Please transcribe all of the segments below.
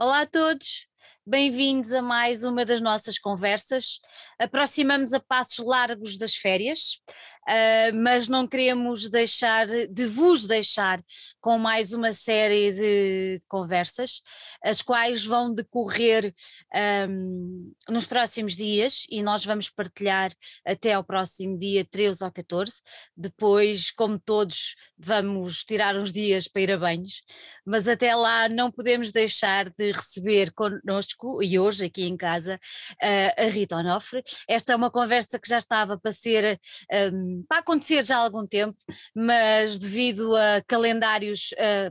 Olá a todos, bem-vindos a mais uma das nossas conversas. Aproximamos a passos largos das férias, uh, mas não queremos deixar de vos deixar com mais uma série de conversas, as quais vão decorrer um, nos próximos dias e nós vamos partilhar até ao próximo dia 13 ou 14. Depois, como todos, vamos tirar uns dias para ir a banhos, mas até lá não podemos deixar de receber connosco e hoje aqui em casa ah, a Rita Onofre. Esta é uma conversa que já estava para ser. Um, para acontecer já há algum tempo, mas devido a calendários. Ah,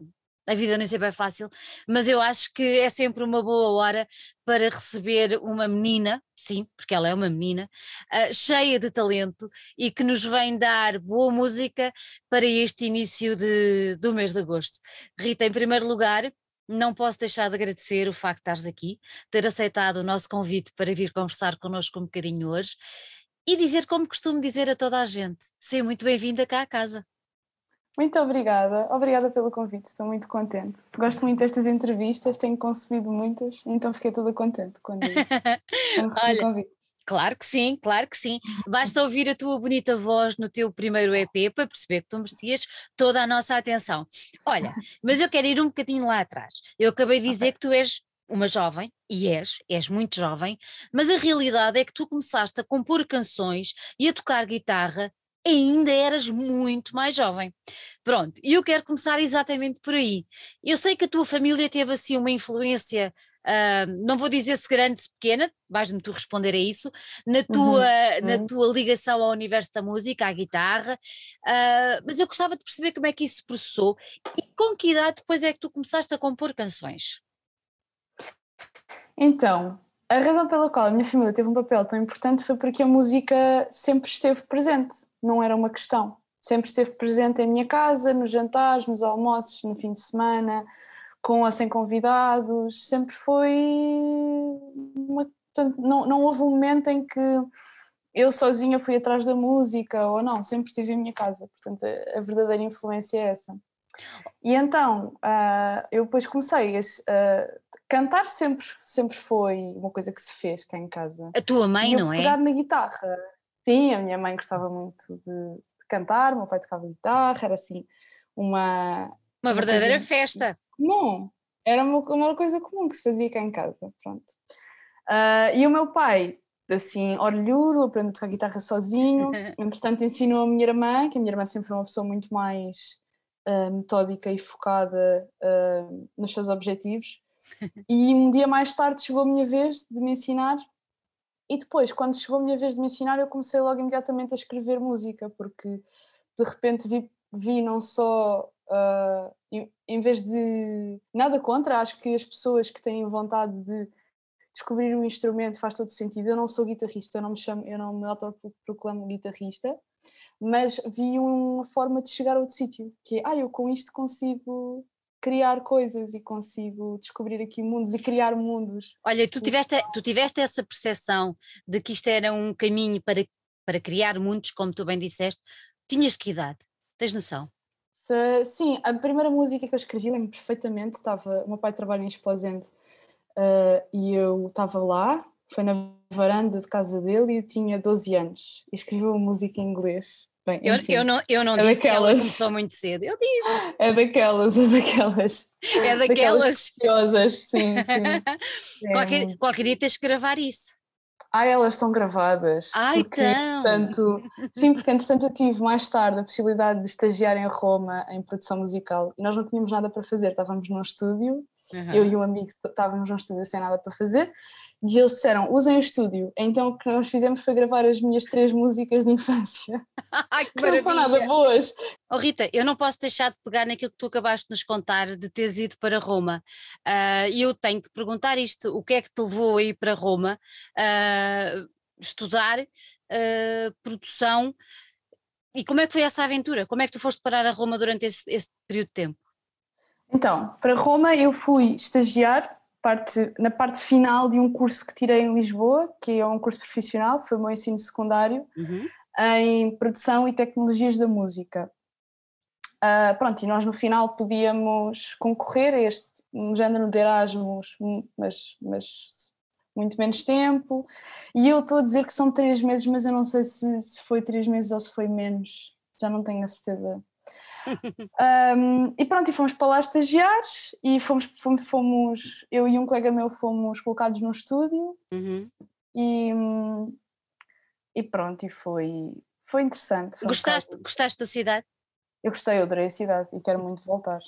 a vida nem sempre é fácil, mas eu acho que é sempre uma boa hora para receber uma menina, sim, porque ela é uma menina, uh, cheia de talento e que nos vem dar boa música para este início de, do mês de agosto. Rita, em primeiro lugar, não posso deixar de agradecer o facto de estares aqui, ter aceitado o nosso convite para vir conversar connosco um bocadinho hoje e dizer como costumo dizer a toda a gente: seja muito bem-vinda cá à casa. Muito obrigada, obrigada pelo convite, estou muito contente. Gosto muito destas entrevistas, tenho consumido muitas, então fiquei toda contente quando, quando recebi o convite. Claro que sim, claro que sim. Basta ouvir a tua bonita voz no teu primeiro EP para perceber que tu merecias toda a nossa atenção. Olha, mas eu quero ir um bocadinho lá atrás. Eu acabei de dizer okay. que tu és uma jovem, e és, és muito jovem, mas a realidade é que tu começaste a compor canções e a tocar guitarra ainda eras muito mais jovem. Pronto, e eu quero começar exatamente por aí. Eu sei que a tua família teve assim uma influência, uh, não vou dizer se grande, se pequena, vais-me tu responder a isso, na tua, uhum. na tua ligação ao universo da música, à guitarra, uh, mas eu gostava de perceber como é que isso se processou e com que idade depois é que tu começaste a compor canções? Então, a razão pela qual a minha família teve um papel tão importante foi porque a música sempre esteve presente, não era uma questão. Sempre esteve presente em minha casa, nos jantares, nos almoços, no fim de semana, com ou sem convidados. Sempre foi. Uma... Não, não houve um momento em que eu sozinha fui atrás da música ou não, sempre estive em minha casa. Portanto, a verdadeira influência é essa. E então, uh, eu depois comecei a. Uh, Cantar sempre, sempre foi uma coisa que se fez cá em casa. A tua mãe, não é? Pegar na guitarra. Sim, a minha mãe gostava muito de cantar, o meu pai tocava guitarra, era assim uma. Uma verdadeira uma festa. Comum, era uma, uma, coisa comum que se fazia cá em casa, pronto. Uh, e o meu pai, assim, orlhudo, aprendeu a tocar guitarra sozinho, entretanto ensinou a minha irmã, que a minha irmã sempre foi uma pessoa muito mais uh, metódica e focada uh, nos seus objetivos, e um dia mais tarde chegou a minha vez de me ensinar, e depois, quando chegou a minha vez de me ensinar, eu comecei logo imediatamente a escrever música, porque de repente vi, vi não só. Uh, em, vez de. Nada contra, acho que as pessoas que têm vontade de descobrir um instrumento faz todo sentido. Eu não sou guitarrista, eu não me chamo, eu não me autoproclamo guitarrista, mas vi uma forma de chegar a outro sítio, que é, ah, eu com isto consigo criar coisas e consigo descobrir aqui mundos e criar mundos. Olha, tu tiveste, tu tiveste essa percepção de que isto era um caminho para, para criar mundos, como tu bem disseste. Tinhas que idade? Tens noção? Se, sim, a primeira música que eu escrevi, lembro perfeitamente, estava, o meu pai trabalha em exposente uh, eh, e eu estava lá, foi na varanda de casa dele e eu tinha 12 anos e escrevi uma música em inglês Bem, eu, eu, não, eu não é disse daquelas... que ela começou muito cedo, eu disse. É daquelas, é daquelas. É daquelas. daquelas sim, sim. qualquer, qualquer dia tens que gravar isso. Ah, elas estão gravadas. Ah, então! Portanto, sim, porque entretanto eu tive mais tarde a possibilidade de estagiar em Roma em produção musical e nós não tínhamos nada para fazer, estávamos num estúdio Uhum. Eu e um amigo estávamos num estúdio sem nada para fazer e eles disseram: usem o estúdio. Então o que nós fizemos foi gravar as minhas três músicas de infância. Ai, que, que não são nada boas. Oh, Rita, eu não posso deixar de pegar naquilo que tu acabaste de nos contar de teres ido para Roma. Ah, e uh, eu tenho que perguntar isto: o que é que te levou a ir para Roma uh, estudar uh, produção? E como é que foi essa aventura? Como é que tu foste parar a Roma durante esse, esse período de tempo? Então, para Roma eu fui estagiar parte, na parte final de um curso que tirei em Lisboa, que é um curso profissional, foi o meu ensino secundário, uhum. em produção e tecnologias da música. Uh, pronto, e nós no final podíamos concorrer a este um género de Erasmus, mas, mas muito menos tempo. E eu estou a dizer que são três meses, mas eu não sei se, se foi três meses ou se foi menos, já não tenho a certeza um, e pronto, e fomos para lá estagiar e fomos, fomos, fomos, eu e um colega meu fomos colocados num estúdio uhum. e, e pronto, e foi, foi interessante. Foi gostaste, um gostaste da cidade? Eu gostei, eu adorei a cidade e quero muito voltar.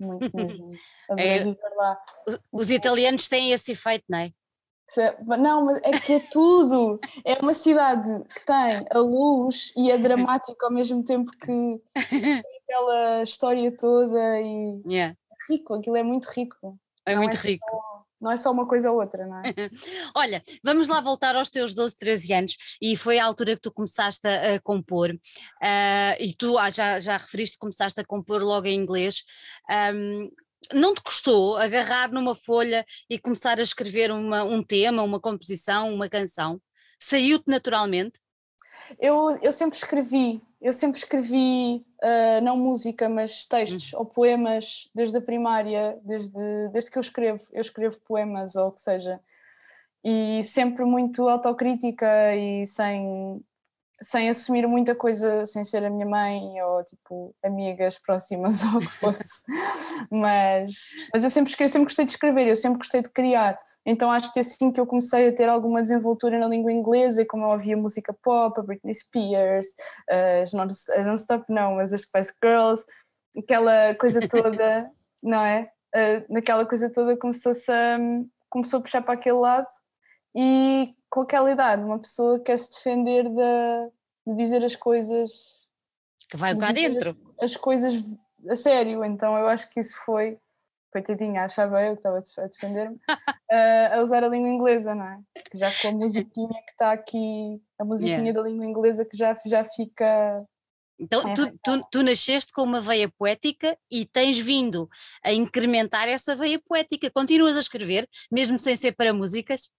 Muito mesmo. É, adorei viver lá. Os italianos têm esse efeito, não é? é não, mas é que é tudo. É uma cidade que tem a luz e é dramática ao mesmo tempo que aquela história toda e yeah. é rico, aquilo é muito rico. É não muito é rico. Só, não é só uma coisa ou outra, não é? Olha, vamos lá voltar aos teus 12, 13 anos e foi a altura que tu começaste a, a compor uh, e tu ah, já, já referiste que começaste a compor logo em inglês. Um, não te custou agarrar numa folha e começar a escrever uma, um tema, uma composição, uma canção? Saiu-te naturalmente? Eu, eu sempre escrevi, eu sempre escrevi, uh, não música, mas textos uhum. ou poemas desde a primária, desde, desde que eu escrevo, eu escrevo poemas ou o que seja. E sempre muito autocrítica e sem, sem assumir muita coisa, sem ser a minha mãe ou tipo amigas próximas ou o que fosse. mas, mas eu sempre, eu sempre gostei de escrever, eu sempre gostei de criar. Então acho que assim que eu comecei a ter alguma desenvoltura na língua inglesa, e como eu ouvia música pop, a Britney Spears, as Non-Stop, não, não, mas as Spice Girls, aquela coisa toda, não é? Ah, naquela coisa toda começou-se a, começou a puxar para aquele lado e com aquela idade, uma pessoa que quer se defender de, de dizer as coisas. Que vai cá dentro. As, as, coisas a sério, então eu acho que isso foi. Coitadinha, achava eu que estava a defender-me, eh, a usar a língua inglesa, não é? Já com a musiquinha que está aqui, a musiquinha yeah. da língua inglesa que já, já fica então, é tu, tu, tu, nasceste com uma veia poética e tens vindo a incrementar essa veia poética. Continuas a escrever, mesmo sem ser para músicas?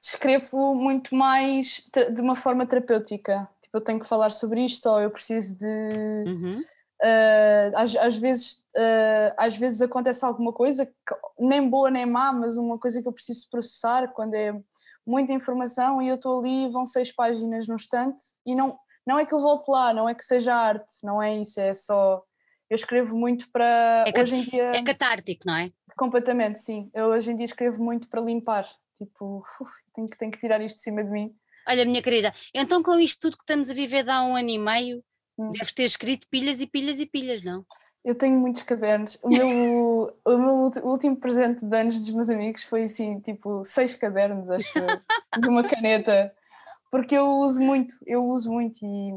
escrevo muito mais de uma forma terapêutica. Tipo, eu tenho que falar sobre isto ou eu preciso de. Uhum. Uh, às, às, vezes, uh, às vezes acontece alguma coisa, que, nem boa nem má, mas uma coisa que eu preciso processar quando é muita informação e eu estou ali vão seis páginas no estante e não, não é que eu volto lá, não é que seja arte, não é isso, é só. Eu escrevo muito para. É hoje em dia, é catártico, não é? Completamente, sim. Eu hoje em dia escrevo muito para limpar. Tipo, uf, tenho, que, tenho que tirar isto de cima de mim. Olha, minha querida, então com isto tudo que estamos a viver de há um ano e meio, hum. deves ter escrito pilhas e pilhas e pilhas, não? Eu tenho muitos cadernos. O meu, o meu último presente de anos dos meus amigos foi assim, tipo, seis cadernos, acho de uma caneta. Porque eu uso muito, eu uso muito e,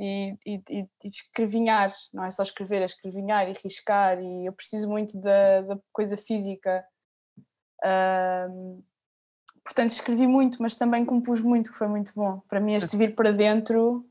e, e, e, escrevinhar, não é só escrever, é escrevinhar e riscar, e eu preciso muito da, da coisa física portanto, escrevi muito, mas também compus muito, que foi muito bom. Para mim, este vir para dentro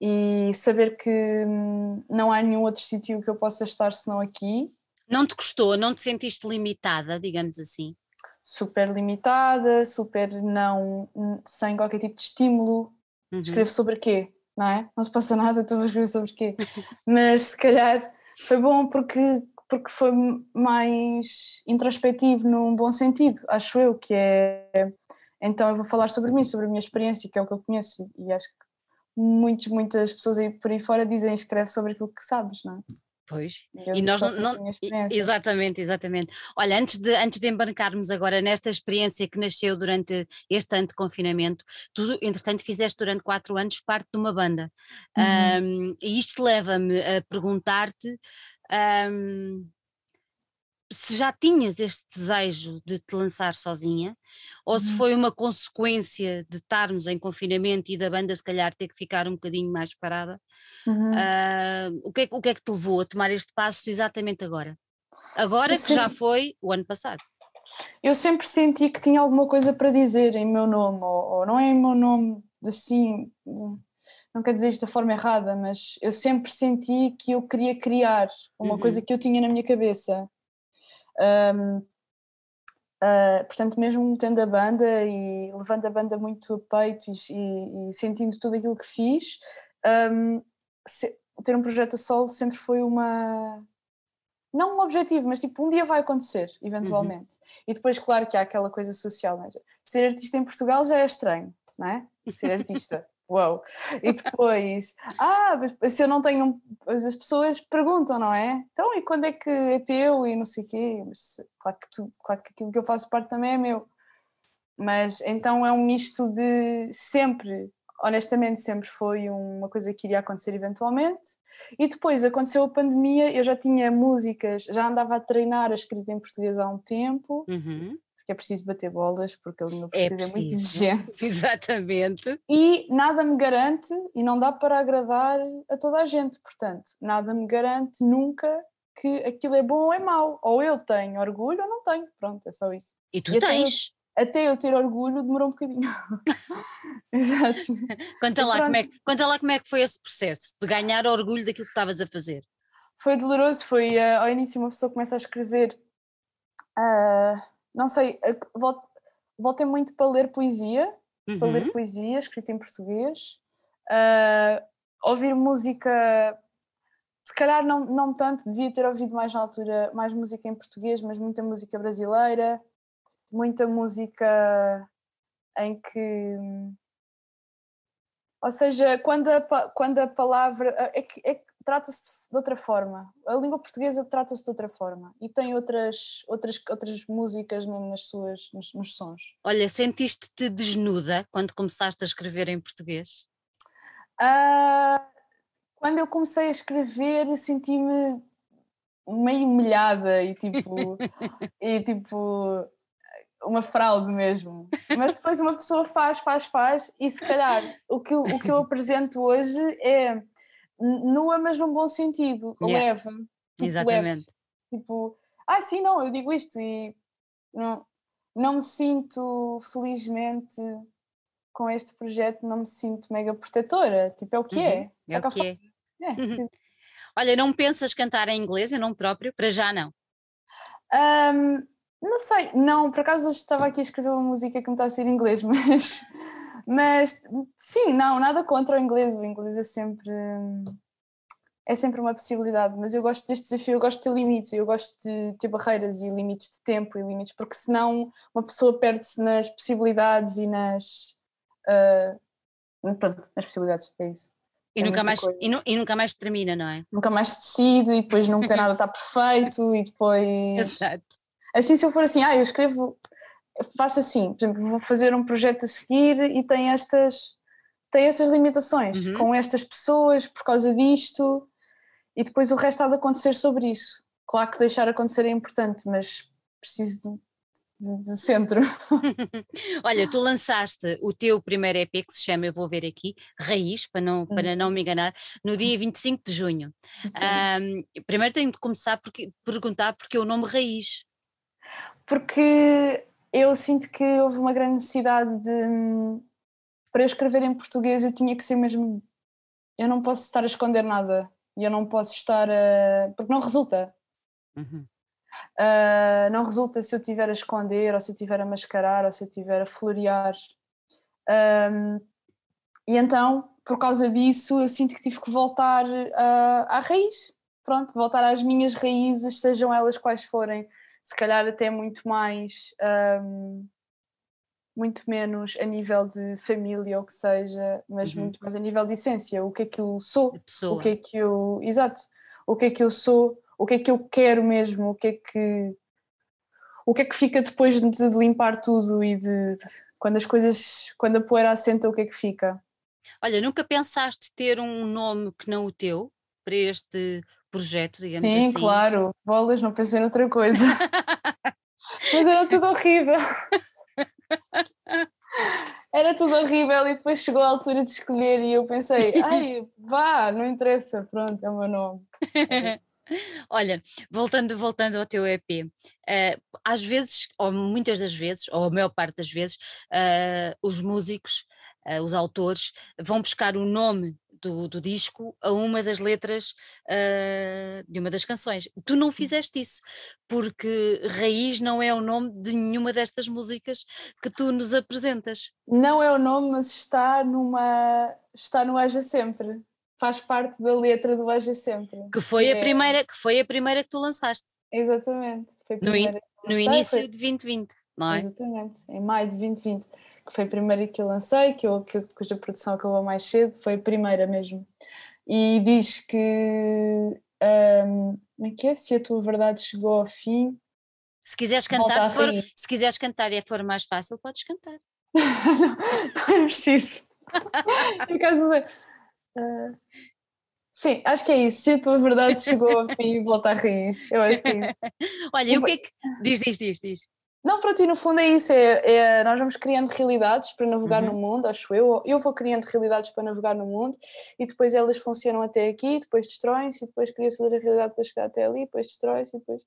e saber que hum, não há nenhum outro sítio que eu possa estar senão aqui. Não te custou, não te sentiste limitada, digamos assim? Super limitada, super não, hum, sem qualquer tipo de estímulo. Uhum. Escrevo sobre quê? Não é? Não se passa nada, estou a escrever sobre quê? Mas se calhar foi bom porque porque foi mais introspectivo num bom sentido, acho eu, que é então eu vou falar sobre mim, sobre a minha experiência, que é o que eu conheço, e acho que muitas, muitas pessoas aí por aí fora dizem escreve sobre aquilo que sabes, não é? Pois, eu e nós não, não exatamente, exatamente. Olha, antes de, antes de embarcarmos agora nesta experiência que nasceu durante este ano de confinamento, tu, entretanto, fizeste durante quatro anos parte de uma banda. Uhum. Um, e isto leva-me a perguntar-te um, se já tinhas este desejo de te lançar sozinha, ou se uhum. foi uma consequência de estarmos em confinamento e da banda se calhar ter que ficar um bocadinho mais parada, uhum. uh, o, que é, o que é que te levou a tomar este passo exatamente agora? Agora eu que sempre... já foi o ano passado. Eu sempre senti que tinha alguma coisa para dizer em meu nome, ou, ou não é em meu nome assim hum, não quer dizer isto da forma errada, mas eu sempre senti que eu queria criar uma uhum. coisa que eu tinha na minha cabeça. Um, uh, ah, portanto, mesmo tendo a banda e levando a banda muito a peito e, e sentindo tudo aquilo que fiz, um, se, ter um projeto a solo sempre foi uma. Não um objetivo, mas tipo, um dia vai acontecer, eventualmente. Uhum. E depois, claro que há aquela coisa social, mas né? ser artista em Portugal já é estranho, não é? Ser artista uau. E depois, ah, mas se eu não tenho. As pessoas perguntam, não é? Então, e quando é que é teu? E não sei o quê. Mas, claro, que tudo, claro que aquilo que eu faço parte também é meu. Mas então é um misto de sempre, honestamente, sempre foi uma coisa que iria acontecer eventualmente. E depois aconteceu a pandemia, eu já tinha músicas, já andava a treinar a escrita em português há um tempo. Uhum é preciso bater bolas, porque ele não precisa, é, é muito exigente. Exatamente. E nada me garante, e não dá para agradar a toda a gente, portanto, nada me garante nunca que aquilo é bom ou é mau. Ou eu tenho orgulho ou não tenho. Pronto, é só isso. E tu e tens. Até eu, até eu ter orgulho demorou um bocadinho. Exato. Conta lá, como é, conta lá como é que foi esse processo de ganhar orgulho daquilo que estavas a fazer. Foi doloroso, foi uh, ao início uma pessoa começa a escrever uh, não sei, volto, voltei muito para ler poesia, uhum. para ler uhum. poesia escrita em português, uh, ouvir música, se calhar não, não tanto, devia ter ouvido mais na altura, mais música em português, mas muita música brasileira, muita música em que. Ou seja, quando a, quando a palavra. É que, é que trata-se de de outra forma. A língua portuguesa trata-se de outra forma e tem outras, outras, outras músicas nas suas, nos, nos sons. Olha, sentiste-te desnuda quando começaste a escrever em português? Uh, quando eu comecei a escrever, senti-me meio humilhada e tipo. e tipo uma fraude mesmo. Mas depois uma pessoa faz, faz, faz, e se calhar o que, eu, o que eu apresento hoje é nua, mas num bom sentido, yeah. leve. Tipo, Exatamente. Leve. Tipo, ah, sim, não, eu digo isto e não, não me sinto, felizmente, com este projeto, não me sinto mega protetora. Tipo, é o que é. uhum. é. É o que é. é Olha, não pensas cantar em inglês, eu não próprio? Para já não? Um, não sei, não, por acaso hoje estava aqui a escrever uma música que me está a ser em inglês, mas mas sim, não, nada contra o inglês. O inglês é sempre é sempre uma possibilidade, mas eu gosto deste desafio, eu gosto de ter limites, eu gosto de ter barreiras e limites de tempo e limites, porque senão uma pessoa perde-se nas possibilidades e nas uh, pronto, nas possibilidades, é isso. E, é nunca mais, e, nu, e, nunca mais termina, não é? Nunca mais decido e depois nunca nada está perfeito e depois. Exato. Assim, se eu for assim, ah, eu escrevo faço assim, por exemplo, vou fazer um projeto a seguir e tem estas, tem estas limitações uhum. com estas pessoas por causa disto e depois o resto há de acontecer sobre isso. Claro que deixar acontecer é importante, mas preciso de de centro. Olha, tu lançaste o teu primeiro EP que se chama, eu vou ver aqui, Raiz, para não, para uhum. não me enganar, no dia 25 de junho. Um, primeiro tenho de começar por perguntar porque é o nome Raiz. Porque eu sinto que houve uma grande necessidade de. Para eu escrever em português, eu tinha que ser mesmo. Eu não posso estar a esconder nada. E eu não posso estar a. Porque não resulta. Uhum. Uh, não resulta se eu estiver a esconder, ou se eu estiver a mascarar, ou se eu estiver a florear. Um, e então, por causa disso, eu sinto que tive que voltar uh, à raiz. Pronto, voltar às minhas raízes, sejam elas quais forem se calhar até muito mais um, muito menos a nível de família ou que seja, mas uhum. muito mais a nível de essência, o que é que eu sou, o que é que eu, exato, o que é que eu sou, o que é que eu quero mesmo, o que é que o que é que fica depois de limpar tudo e de, de quando as coisas, quando a poeira assenta, o que é que fica? Olha, nunca pensaste ter um nome que não o teu? para este projeto, digamos Sim, assim. Sim, claro, bolas, não pensei noutra coisa. Mas era tudo horrível. Era tudo horrível e depois chegou a altura de escolher e eu pensei, ai, vá, não interessa, pronto, é o meu nome. Olha, voltando, voltando ao teu EP, uh, eh, às vezes, ou muitas das vezes, ou a maior parte das vezes, uh, os músicos, uh, os autores, vão buscar o nome do, do disco a uma das letras uh, de uma das canções. Tu não hum. fizeste isso, porque Raiz não é o nome de nenhuma destas músicas que tu nos apresentas. Não é o nome, mas está numa está no Haja Sempre. Faz parte da letra do Haja Sempre. Que foi a é primeira, que foi a primeira que tu lançaste. Exatamente. no, in, no lançaste. início de 2020, não é? Exatamente, em maio de 2020 foi a primeira que eu lancei, que eu, que, cuja produção acabou mais cedo, foi a primeira mesmo. E diz que. Um, como é que é? Se a tua verdade chegou ao fim. Se quiseres cantar, se, for, se quiseres cantar e for mais fácil, podes cantar. não, não é preciso. Uh, Sim, acho que é isso. Se a tua verdade chegou ao fim, volta a rir. Eu acho que é isso. Olha, e o que é que. Diz, diz, diz, diz. Não, para ti, no fundo é isso. É, é nós vamos criando realidades para navegar uhum. no mundo, acho eu. Eu vou criando realidades para navegar no mundo e depois elas funcionam até aqui, depois destroem-se, depois cria-se outra realidade para chegar até ali, depois destrói-se e depois.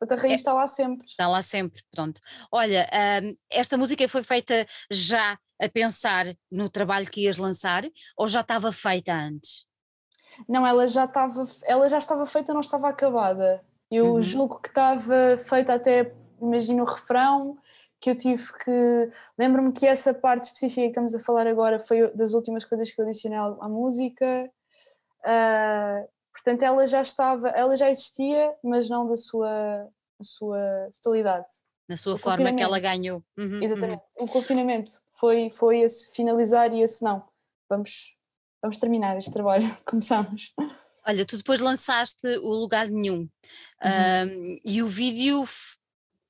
A é. raiz é, está lá sempre. Está lá sempre, pronto. Olha, hum, esta música foi feita já a pensar no trabalho que ias lançar ou já estava feita antes? Não, ela já estava, ela já estava feita, não estava acabada. Eu uhum. julgo que estava feita até imagino o refrão que eu tive que. Lembro-me que essa parte específica que estamos a falar agora foi das últimas coisas que eu adicionei à música. Uh, portanto, ela já estava, ela já existia, mas não da sua, da sua totalidade. Na sua o forma que ela ganhou. Uhum, uhum. Exatamente. Uhum. O confinamento foi, foi esse finalizar e esse não. Vamos, vamos terminar este trabalho, começamos. Olha, tu depois lançaste o Lugar Nenhum uhum. um, e o vídeo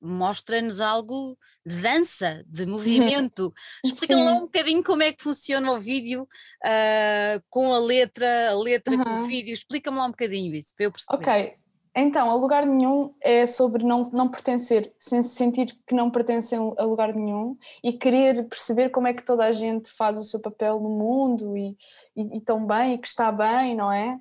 mostra-nos algo de dança, de movimento. Explica me lá um bocadinho como é que funciona o vídeo uh, com a letra, a letra uhum. com o uhum. vídeo. Explica-me lá um bocadinho isso, para eu perceber. Ok, então, a lugar nenhum é sobre não, não pertencer, sem sentir que não pertencem a lugar nenhum e querer perceber como é que toda a gente faz o seu papel no mundo e, e, e tão bem, e que está bem, não é?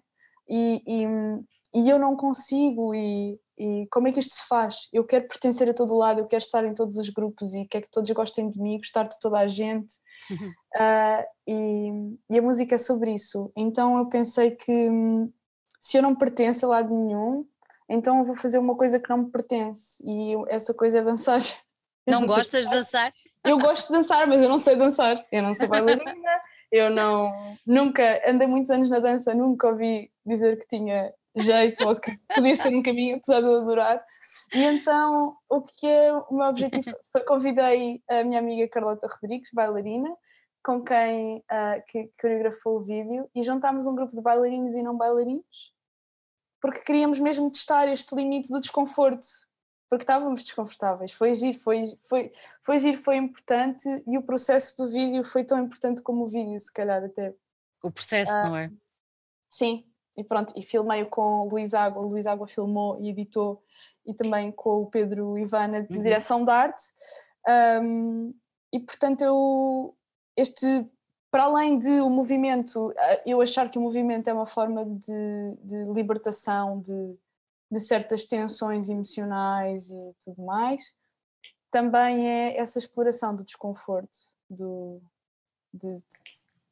E, e, e eu não consigo, e e como é que isto se faz? Eu quero pertencer a todo lado, eu quero estar em todos os grupos e quero que todos gostem de mim, gostar de toda a gente. Uhum. Uh, e, e, a música é sobre isso. Então eu pensei que hum, se eu não pertenço a lado nenhum, então eu vou fazer uma coisa que não me pertence e essa coisa é dançar. Não, não gostas de dançar? Eu gosto de dançar, mas eu não sei dançar. Eu não sou bailarina. eu não nunca andei muitos anos na dança, nunca ouvi dizer que tinha jeito ou que podia ser um caminho, apesar de eu adorar. E então, o que é o meu objetivo? Foi, convidei a minha amiga Carlota Rodrigues, bailarina, com quem uh, que coreografou o vídeo, e juntámos um grupo de bailarinos e não bailarinos, porque queríamos mesmo testar este limite do desconforto, porque estávamos desconfortáveis. Foi giro, foi, foi, foi giro, foi importante, e o processo do vídeo foi tão importante como o vídeo, se calhar até. O processo, uh, não é? Sim, e pronto, e filmei-o com o Luís Água, o Luís Água filmou e editou, e também com o Pedro Ivana de uhum. direção de arte. Um, e portanto eu este para além de o movimento, eu achar que o movimento é uma forma de, de libertação de, de, certas tensões emocionais e tudo mais, também é essa exploração do desconforto, do, de, de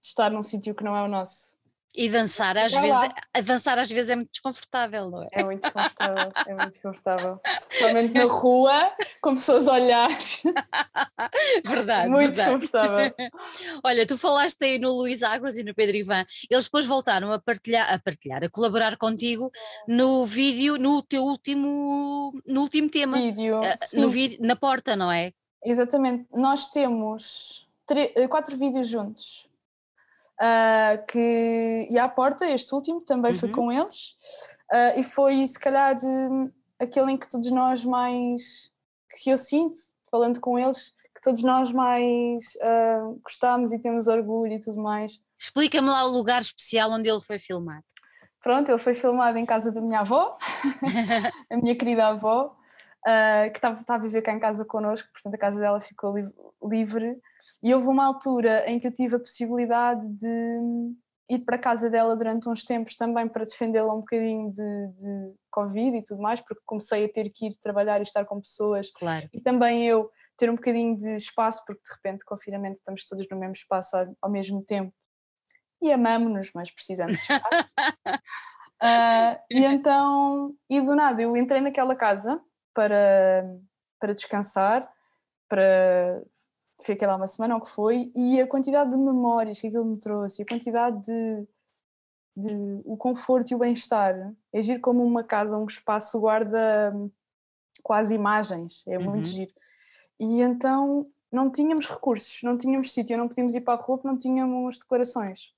estar num sítio que não é o nosso. E dançar às, vezes, é, dançar às vezes é muito desconfortável, não é? É muito desconfortável, é muito desconfortável. Especialmente na rua, com pessoas a olhar. Verdade. Muito verdade. desconfortável. Olha, tu falaste aí no Luís Águas e no Pedro Ivan, eles depois voltaram a partilhar, a partilhar, a colaborar contigo no vídeo, no teu último, no último tema. Vídeo, eh, no vídeo, na porta, não é? Exatamente. Nós temos quatro vídeos juntos. Uh, que, e à porta, este último, também uhum. foi com eles, uh, e foi se calhar de, hum, aquele em que todos nós mais que eu sinto, falando com eles, que todos nós mais uh, e temos orgulho e tudo mais. Explica-me lá o lugar especial onde ele foi filmado. Pronto, ele foi filmado em casa da minha avó, a minha querida avó, ah, que está, a viver cá em casa connosco, portanto a casa dela ficou li livre. E houve uma altura em que eu tive a possibilidade de ir para a casa dela durante uns tempos também para defendê-la um bocadinho de, de, Covid e tudo mais, porque comecei a ter que ir trabalhar e estar com pessoas. Claro. E também eu ter um bocadinho de espaço, porque de repente, confinamento, estamos todos no mesmo espaço ao, ao mesmo tempo. E amamos-nos, mas precisamos de espaço. uh, e então, e do nada, eu entrei naquela casa para, para descansar, para ficar lá uma semana ou o que foi, e a quantidade de memórias que aquilo me trouxe, a quantidade de, de o conforto e o bem-estar, agir é como uma casa, um espaço guarda hum, quase imagens, é muito uhum. giro. E então não tínhamos recursos, não tínhamos sítio, não podíamos ir para a rua porque não tínhamos declarações.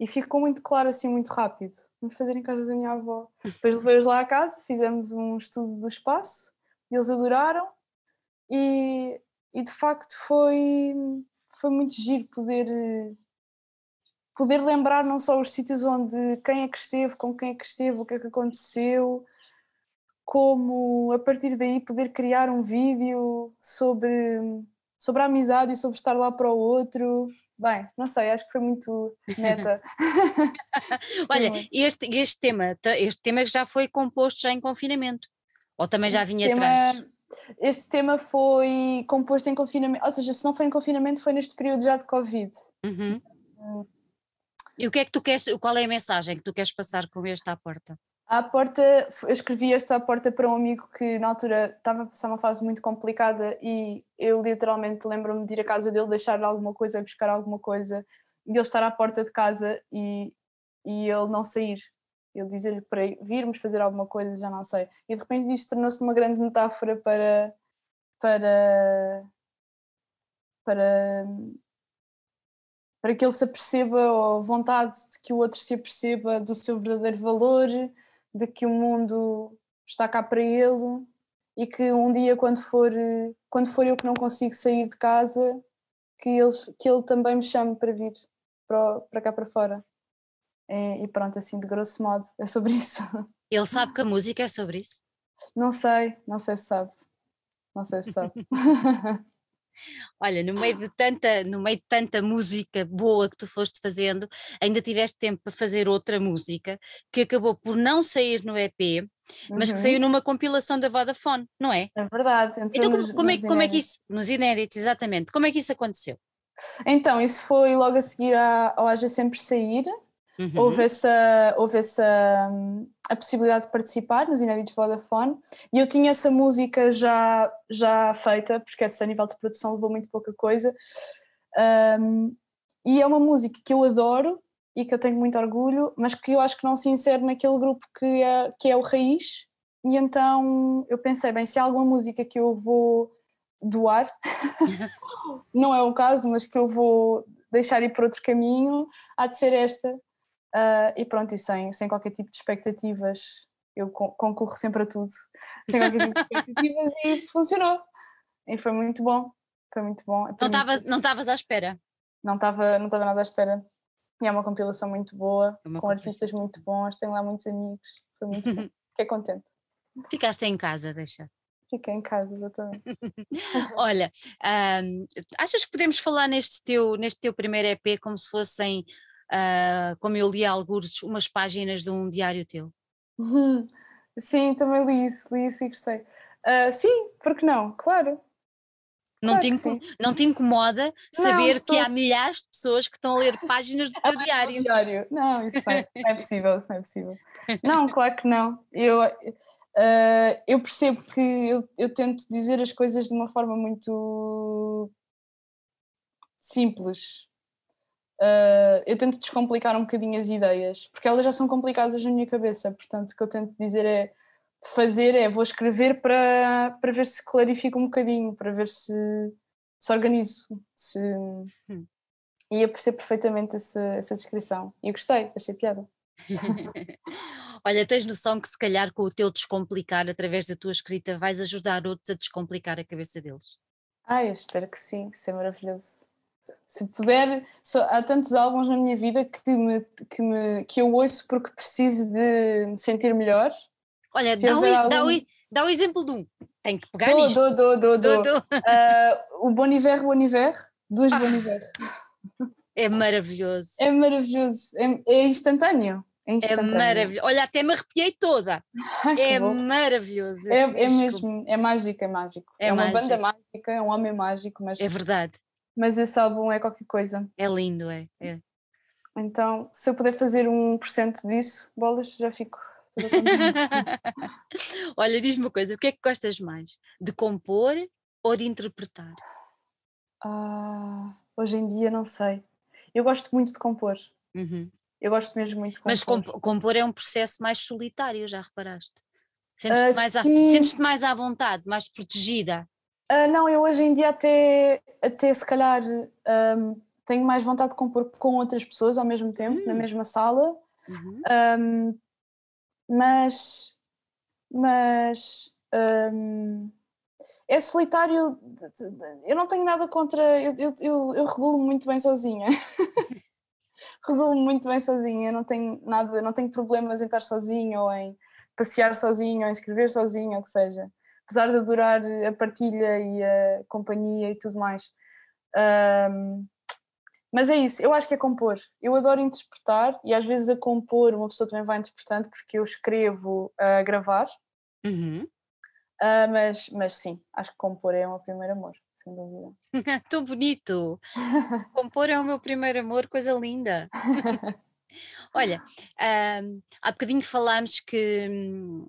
E ficou muito claro assim, muito rápido. Vamos fazer em casa da minha avó. Depois levei-os lá a casa, fizemos um estudo do espaço e eles adoraram. E, e de facto foi, foi muito giro poder, poder lembrar não só os sítios onde quem é que esteve, com quem é que esteve, o que é que aconteceu, como a partir daí poder criar um vídeo sobre sobre a amizade e sobre estar lá para o outro. Bem, não sei, acho que foi muito neta. Olha, este, este tema, este tema já foi composto já em confinamento, ou também já vinha tema... atrás? Este tema foi composto em confinamento, ou seja, se não foi em confinamento, foi neste período já de Covid. Uhum. Hum. E o que é que tu queres, qual é a mensagem que tu queres passar com este à porta? À porta, eu escrevi esta à porta para um amigo que na altura estava a passar uma fase muito complicada e eu literalmente lembro-me de ir à casa dele, deixar alguma coisa, buscar alguma coisa e ele estar à porta de casa e, e ele não sair. Ele dizer-lhe para virmos fazer alguma coisa, já não sei. E de repente isto tornou-se uma grande metáfora para. para. para para que ele se aperceba, ou vontade de que o outro se aperceba do seu verdadeiro valor, de que o mundo está cá para ele e que um dia quando for quando for eu que não consigo sair de casa que ele que ele também me chame para vir para, para cá para fora é, e pronto assim de grosso modo é sobre isso ele sabe que a música é sobre isso não sei não sei se sabe não sei se sabe Olha, no meio, de tanta, no meio de tanta música boa que tu foste fazendo, ainda tiveste tempo para fazer outra música que acabou por não sair no EP, mas uhum. que saiu uhum. numa compilação da Vodafone, não é? É verdade. Então, nos, como, é, como é que isso. Nos inéditos, exatamente. Como é que isso aconteceu? Então, isso foi logo a seguir ao Haja Sempre Sair. Uhum. Houve essa. Houve essa hum, a possibilidade de participar nos Inéditos Vodafone e eu tinha essa música já, já feita, porque essa a nível de produção levou muito pouca coisa. Um, e é uma música que eu adoro e que eu tenho muito orgulho, mas que eu acho que não se insere naquele grupo que é, que é o Raiz. E então eu pensei, bem, se há alguma música que eu vou doar, não é o caso, mas que eu vou deixar ir por outro caminho, há de ser esta, Uh, e pronto, e sem, sem qualquer tipo de expectativas, eu concorro sempre a tudo, sem qualquer tipo de expectativas e funcionou. E foi muito bom, foi muito bom. Foi é não estavas à espera? Não estava não tava nada à espera. E é uma compilação muito boa, é uma com artistas muito bons, tenho lá muitos amigos, foi muito bom, fiquei contente. Ficaste em casa, deixa. Fiquei em casa, exatamente. Olha, um, achas que podemos falar neste teu, neste teu primeiro EP como se fossem uh, como eu li alguns, umas páginas de um diário teu. Sim, também li isso, li isso e gostei. Uh, sim, porque não? Claro. Não, claro te, inco não te incomoda saber que há milhares de pessoas que estão a ler páginas do teu diário? diário. Não, isso não é, não é possível, isso não é possível. Não, claro que não. Eu, uh, eu percebo que eu, eu tento dizer as coisas de uma forma muito simples, Uh, eu tento descomplicar um bocadinho as ideias, porque elas já são complicadas na minha cabeça, portanto o que eu tento dizer é fazer é vou escrever para, para ver se clarifico um bocadinho, para ver se, se organizo, se hum. e apreciei perfeitamente essa, essa descrição. E gostei, achei piada. Olha, tens noção que se calhar com o teu descomplicar através da tua escrita vais ajudar outros a descomplicar a cabeça deles? Ah, eu espero que sim, que isso é maravilhoso se puder, só, há tantos álbuns na minha vida que, me, que, me, que eu ouço porque preciso de me sentir melhor. Olha, se dá, o, algum... dá, o, dá o exemplo de um. Tem que pegar dou, nisto. Dou, dou, dou, dou. Uh, o Boniver, Boniver, dos ah, Boniver. É maravilhoso. É maravilhoso. É, é instantâneo. É, é maravilhoso. Olha, até me arrepiei toda. é bom. maravilhoso. É, é, mesmo, é mágico, é mágico. É, é uma banda mágica, é um homem mágico, mas. É verdade mas esse álbum é qualquer coisa. É lindo, é. é. Então, se eu puder fazer 1% disso, bolas, já fico. Olha, diz-me uma coisa, o que é que gostas mais? De compor ou de interpretar? Ah, hoje em dia não sei. Eu gosto muito de compor. Uhum. Eu gosto mesmo muito de compor. Mas comp compor é um processo mais solitário, já reparaste? Ah, sentes-te uh, mais, Sentes mais à vontade, mais protegida. Uh, não, eu hoje em dia até, até se calhar um, tenho mais vontade de compor com outras pessoas ao mesmo tempo, uhum. na hum. mesma sala. Uhum. Um, mas mas um, é solitário. Eu não tenho nada contra. Eu, eu, eu, eu regulo muito bem sozinha. regulo muito bem sozinha. Eu não tenho nada, não tenho problemas em estar sozinha ou em passear sozinha ou em escrever sozinha, ou o que seja apesar de adorar a partilha e a companhia e tudo mais. Um, mas é isso, eu acho que é compor. Eu adoro interpretar e às vezes a compor uma pessoa também vai interpretando porque eu escrevo a gravar. Uhum. Uh, mas, mas sim, acho que compor é o meu primeiro amor, sem dúvida. Tão bonito! compor é o meu primeiro amor, coisa linda! Olha, um, há bocadinho falámos que hum,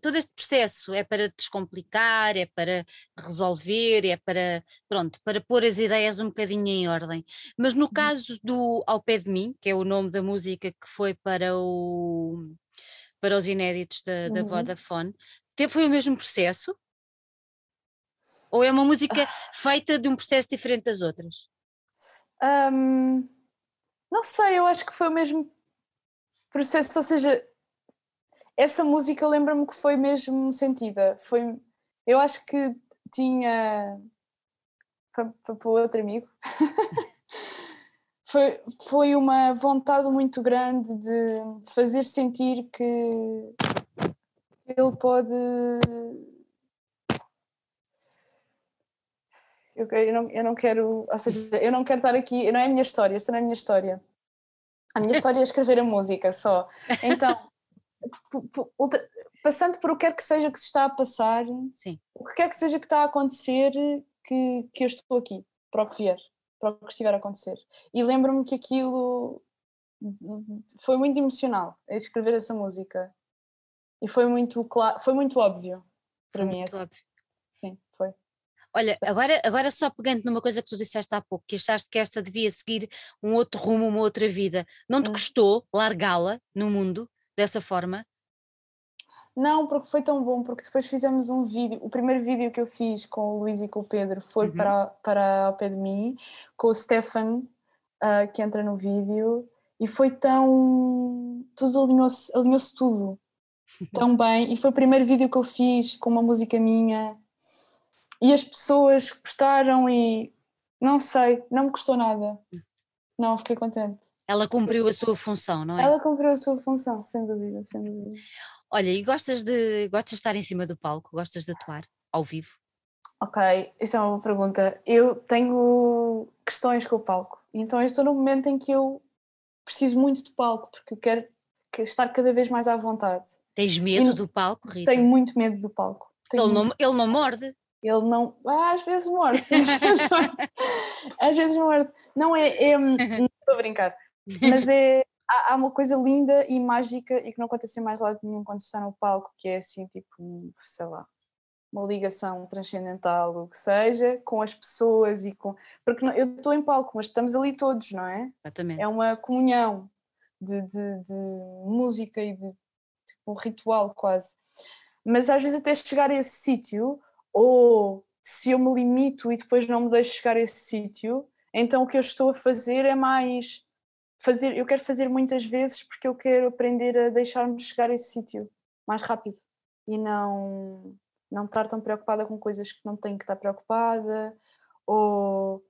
todo este processo é para descomplicar, é para resolver, é para, pronto, para pôr as ideias um bocadinho em ordem. Mas no uhum. caso do Ao Pé de Mim, que é o nome da música que foi para o para os inéditos da, da uhum. Vodafone, foi o mesmo processo? Ou é uma música ah. feita de um processo diferente das outras? Um, não sei, eu acho que foi o mesmo processo, ou seja, essa música lembra me que foi mesmo sentida. Foi, eu acho que tinha. para o outro amigo. foi, foi uma vontade muito grande de fazer sentir que ele pode. Eu, eu, não, eu não quero, ou seja, eu não quero estar aqui, não é a minha história, esta não é a minha história. A minha história é escrever a música só. Então, passando por o que quer que seja que se está a passar, Sim. o que quer que seja que está a acontecer, que, que eu estou aqui para o que vier, para o que estiver a acontecer. E lembro-me que aquilo foi muito emocional escrever essa música e foi muito claro, foi muito óbvio para foi mim. Muito óbvio. Sim, foi. Olha, agora, agora só pegando numa coisa que tu disseste há pouco, que achaste que esta devia seguir um outro rumo, uma outra vida. Não te hum. custou largá-la no mundo? dessa forma? Não, porque foi tão bom, porque depois fizemos um vídeo. O primeiro vídeo que eu fiz com o Luís e com o Pedro foi uhum. para, para ao pé de mim, com o Stefan, uh, que entra no vídeo, e foi tão. Tudo alinhou-se alinhou tudo tão bem. E foi o primeiro vídeo que eu fiz com uma música minha, e as pessoas gostaram, e não sei, não me custou nada. Hum. Não, fiquei contente. Ela cumpriu a sua função, não é? Ela cumpriu a sua função, sem dúvida, sem dúvida. Olha, e gostas de, gostas de estar em cima do palco? Gostas de atuar ao vivo? Ok, isso é uma boa pergunta. Eu tenho questões com o palco, então eu estou num momento em que eu preciso muito de palco, porque eu quero estar cada vez mais à vontade. Tens medo e do palco, Rita? Tenho muito medo do palco. ele, muito... não, ele não morde? Ele não. Ah, às vezes morde. às vezes morde. Às vezes morde. Não é. é... Não estou a brincar. Mas é, há, há, uma coisa linda e mágica e que não acontece mais lado nenhum quando está no palco, que é assim, tipo, sei lá, uma ligação transcendental, o que seja, com as pessoas e com. Porque não, eu estou em palco, mas estamos ali todos, não é? Exatamente. É uma comunhão de, de, de música e de tipo, um ritual quase. Mas às vezes até chegar a esse sítio, ou se eu me limito e depois não me deixo chegar a esse sítio, então o que eu estou a fazer é mais fazer, eu quero fazer muitas vezes porque eu quero aprender a deixar-me chegar a esse sítio mais rápido e não não estar tão preocupada com coisas que não tenho que estar preocupada ou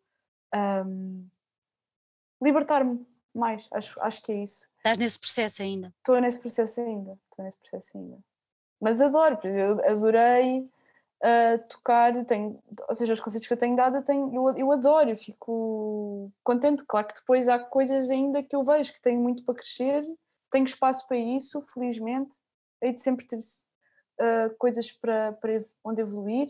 um, libertar-me mais, acho, acho que é isso. Estás nesse processo ainda? Estou nesse processo ainda, estou nesse processo ainda. Mas adoro, por exemplo, eu adorei a tocar, tenho, ou seja, os concertos que eu tenho dado, eu, tenho, eu, eu adoro, eu fico contente. Claro que depois há coisas ainda que eu vejo que tenho muito para crescer, tenho espaço para isso, felizmente, hei de sempre ter uh, coisas para, para onde evoluir,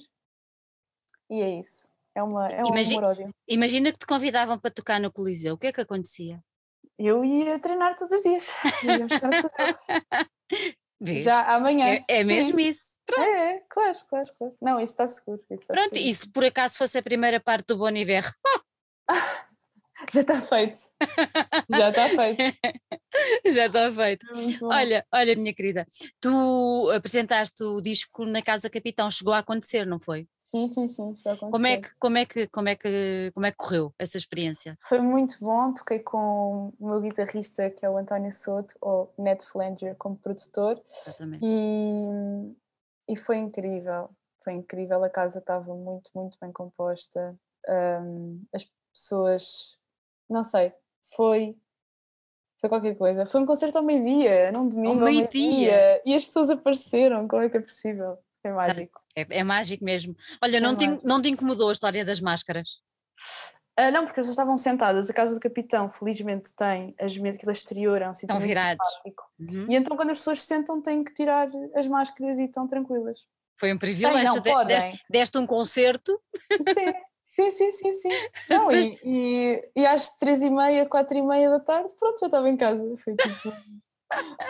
e é isso. É uma, é um imagina, Imagina que te convidavam para tocar no Coliseu, o que é que acontecia? Eu ia treinar todos os dias. Já amanhã. É, é mesmo isso. Pronto. É, é, claro, claro, claro. Não, isso está seguro. Isso está Pronto, seguro. e se por acaso fosse a primeira parte do Bon Iver? Já está feito. Já está feito. Já está feito. Olha, olha, minha querida, tu apresentaste o disco na Casa Capitão, chegou a acontecer, não foi? Sim, sim, sim, já aconteceu. Como é que como é que como é que como é que correu essa experiência? Foi muito bom, toquei com o meu guitarrista que é o António Souto ou Ned Flanger como produtor. Exatamente. E e foi incrível, foi incrível. A casa estava muito, muito bem composta. Um, as pessoas, não sei, foi foi qualquer coisa. Foi um concerto ao meio-dia, num domingo. Ao meio-dia! e as pessoas apareceram, como é que é possível? É mágico. É, é mágico mesmo. Olha, é não, mágico. Te, não te incomodou a história das máscaras? Uh, não, porque as pessoas estavam sentadas. A casa do capitão, felizmente, tem as mesas que é exterior, é um sítio virados. Uhum. E então, quando as pessoas se sentam, têm que tirar as máscaras e estão tranquilas. Foi um privilégio. Tem, não, de, deste, deste, um concerto. Sim. Sim, sim, sim, sim. Não, e, e, e, às três e meia, quatro e meia da tarde, pronto, já estava em casa. Foi tipo,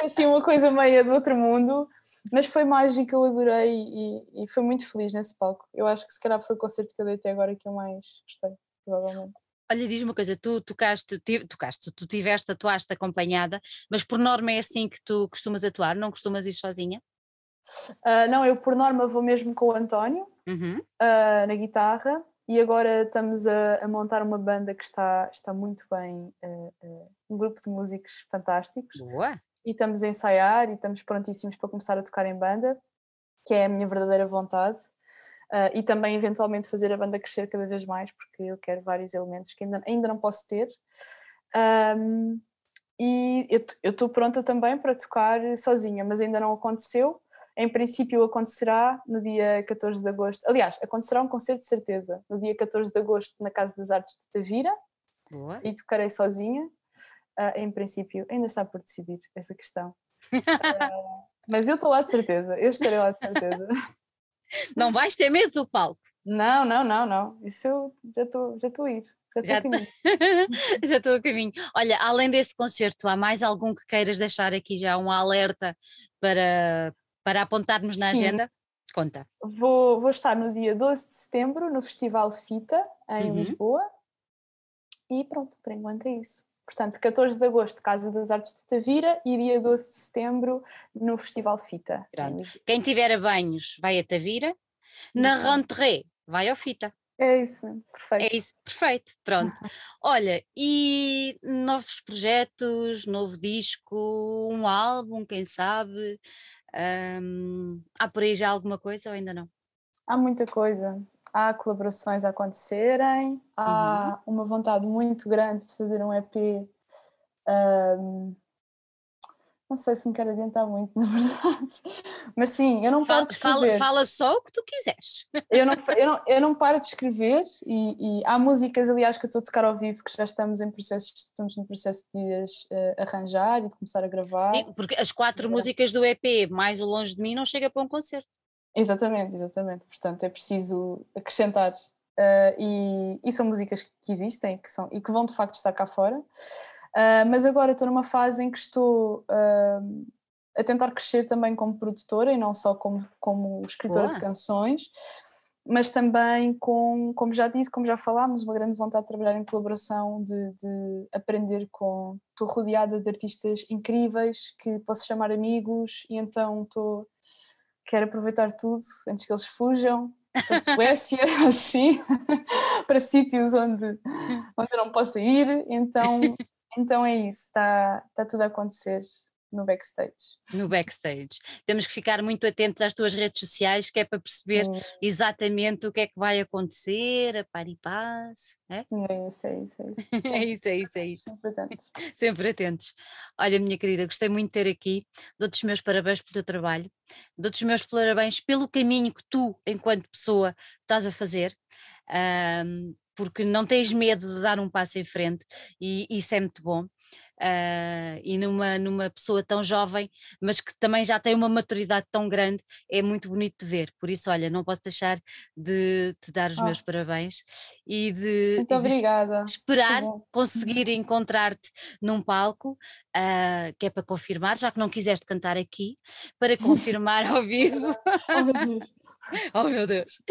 assim uma coisa meia do outro mundo, mas foi mágica, eu adorei e, e foi muito feliz nesse palco. Eu acho que se calhar foi o concerto que eu dei até agora que eu mais gostei provavelmente. Olha, diz uma coisa, tu tocaste, tu, tocaste, tu tiveste, atuaste acompanhada, mas por norma é assim que tu costumas atuar, não costumas ir sozinha? Uh, não, eu por norma vou mesmo com o António uhum. uh, na guitarra e agora estamos a, a, montar uma banda que está, está muito bem, uh, um grupo de músicos fantásticos. Boa! E estamos a ensaiar e estamos prontíssimos para começar a tocar em banda, que é a minha verdadeira vontade uh, e também eventualmente fazer a banda crescer cada vez mais, porque eu quero vários elementos que ainda, ainda não posso ter. Um, e eu estou pronta também para tocar sozinha, mas ainda não aconteceu. Em princípio, acontecerá no dia 14 de agosto. Aliás, acontecerá um concerto de certeza, no dia 14 de agosto, na Casa das Artes de Tavira. Boa. E tocarei sozinha. Uh, em princípio, ainda está por decidir essa questão. Uh, mas eu estou lá de certeza, eu estarei lá de certeza. Não vais ter medo do palco. Não, não, não, não. Isso eu já estou já a ir. Já estou a caminho. Olha, além desse concerto, há mais algum que queiras deixar aqui já um alerta para, para apontarmos na Sim. agenda? Conta. Vou, vou estar no dia 12 de setembro no Festival Fita, em uhum. Lisboa. E pronto, por enquanto é isso. Portanto, 14 de agosto, Casa das Artes de Tavira, e dia 12 de setembro, no Festival Fita. Grande. Quem tiver a banhos, vai a Tavira. Na rentrée, vai ao Fita. É isso, perfeito. É isso, perfeito, pronto. Olha, e novos projetos, novo disco, um álbum, quem sabe? Um, há por aí já alguma coisa ou ainda não? Há muita coisa colaborações a acontecerem, há uhum. uma vontade muito grande de fazer um EP. Um, não sei se me quero adiantar muito, na verdade. Mas sim, eu não fala, paro de escrever. Fala, fala, só o que tu quiseres. Eu não, eu não, eu não paro de escrever e, e há músicas, aliás, que eu estou a tocar ao vivo que já estamos em processo, estamos no processo de as uh, arranjar e de começar a gravar. Sim, porque as quatro é. músicas do EP, mais o Longe de Mim, não chega para um concerto. Exatamente, exatamente. Portanto, é preciso acrescentar. Uh, e, e, são músicas que existem que são, e que vão de facto estar cá fora. Uh, mas agora estou numa fase em que estou uh, a tentar crescer também como produtora e não só como, como escritora Boa. de canções, mas também com, como já disse, como já falámos, uma grande vontade de trabalhar em colaboração, de, de aprender com. Estou rodeada de artistas incríveis que posso chamar amigos e então estou quero aproveitar tudo antes que eles fujam para a Suécia, assim, para sítios onde, onde eu não posso ir. Então, então é isso, está, está tudo a acontecer no backstage. No backstage. Temos que ficar muito atentos às tuas redes sociais, que é para perceber Sim. exatamente o que é que vai acontecer, a par e paz. É? é isso, é isso, é isso. é isso, é isso, Sempre atentos. Sempre atentos. Olha, minha querida, gostei muito de ter aqui. Dou-te os meus parabéns pelo teu trabalho, dou-te os meus parabéns pelo caminho que tu, enquanto pessoa, estás a fazer. Um, porque não tens medo de dar um passo em frente e isso é muito bom uh, e numa, numa pessoa tão jovem, mas que também já tem uma maturidade tão grande, é muito bonito de ver. Por isso, olha, não posso deixar de te dar os oh. meus parabéns e de, muito De esperar conseguir encontrar-te num palco, uh, que é para confirmar, já que não quiseste cantar aqui, para confirmar ao vivo. Oh, Oh, meu Deus.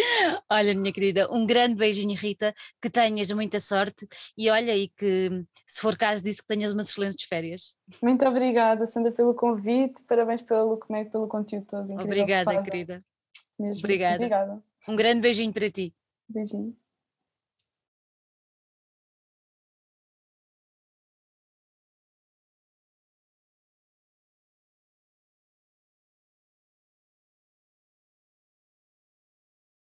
Olha, minha querida, um grande beijinho, Rita, que tenhas muita sorte e olha, e que, se for caso disso, que tenhas umas excelentes férias. Muito obrigada, Sandra, pelo convite, parabéns pelo começo, é, pelo conteúdo todo. Obrigada, que querida. Mesmo. Obrigada. obrigada. Um grande beijinho para ti. Beijinho.